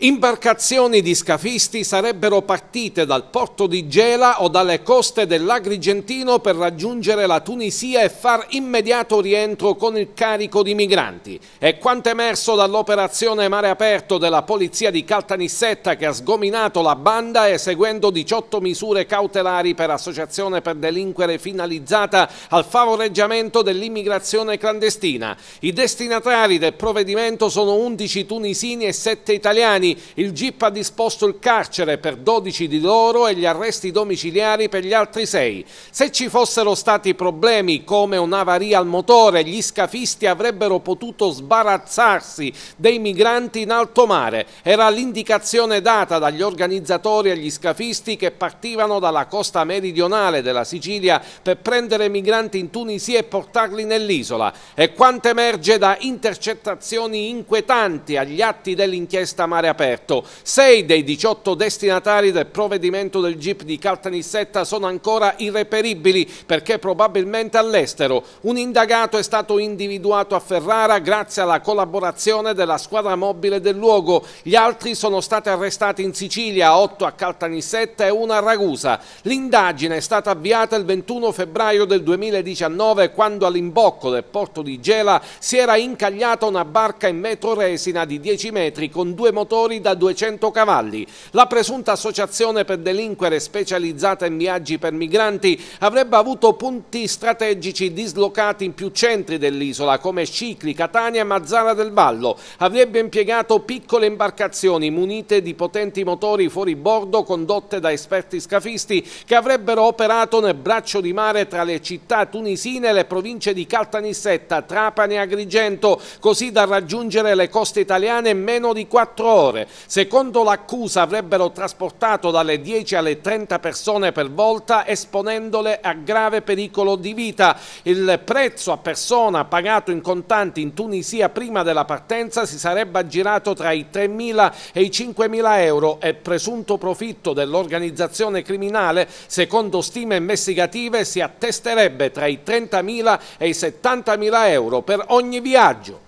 Imbarcazioni di scafisti sarebbero partite dal porto di Gela o dalle coste dell'Agrigentino per raggiungere la Tunisia e far immediato rientro con il carico di migranti. È quanto emerso dall'operazione Mare Aperto della polizia di Caltanissetta che ha sgominato la banda eseguendo 18 misure cautelari per associazione per delinquere finalizzata al favoreggiamento dell'immigrazione clandestina. I destinatari del provvedimento sono 11 tunisini e 7 italiani italiani, il GIP ha disposto il carcere per 12 di loro e gli arresti domiciliari per gli altri 6. Se ci fossero stati problemi come un'avaria al motore, gli scafisti avrebbero potuto sbarazzarsi dei migranti in alto mare. Era l'indicazione data dagli organizzatori agli scafisti che partivano dalla costa meridionale della Sicilia per prendere migranti in Tunisia e portarli nell'isola. E quanto emerge da intercettazioni inquietanti agli atti dell'inchiesta mare Marea aperto. Sei dei 18 destinatari del provvedimento del GIP di Caltanissetta sono ancora irreperibili perché probabilmente all'estero. Un indagato è stato individuato a Ferrara grazie alla collaborazione della squadra mobile del luogo. Gli altri sono stati arrestati in Sicilia, 8 a Caltanissetta e 1 a Ragusa. L'indagine è stata avviata il 21 febbraio del 2019 quando all'imbocco del porto di Gela si era incagliata una barca in metro resina di 10 metri con due motori motori da 200 cavalli. La presunta associazione per delinquere specializzata in viaggi per migranti avrebbe avuto punti strategici dislocati in più centri dell'isola come Scicli, Catania e Mazzara del Vallo. Avrebbe impiegato piccole imbarcazioni munite di potenti motori fuori bordo condotte da esperti scafisti che avrebbero operato nel braccio di mare tra le città tunisine e le province di Caltanissetta, Trapani e Agrigento, così da raggiungere le coste italiane in meno di quattro ore ore. Secondo l'accusa avrebbero trasportato dalle 10 alle 30 persone per volta esponendole a grave pericolo di vita. Il prezzo a persona pagato in contanti in Tunisia prima della partenza si sarebbe aggirato tra i 3.000 e i 5.000 euro e presunto profitto dell'organizzazione criminale, secondo stime investigative, si attesterebbe tra i 30.000 e i 70.000 euro per ogni viaggio.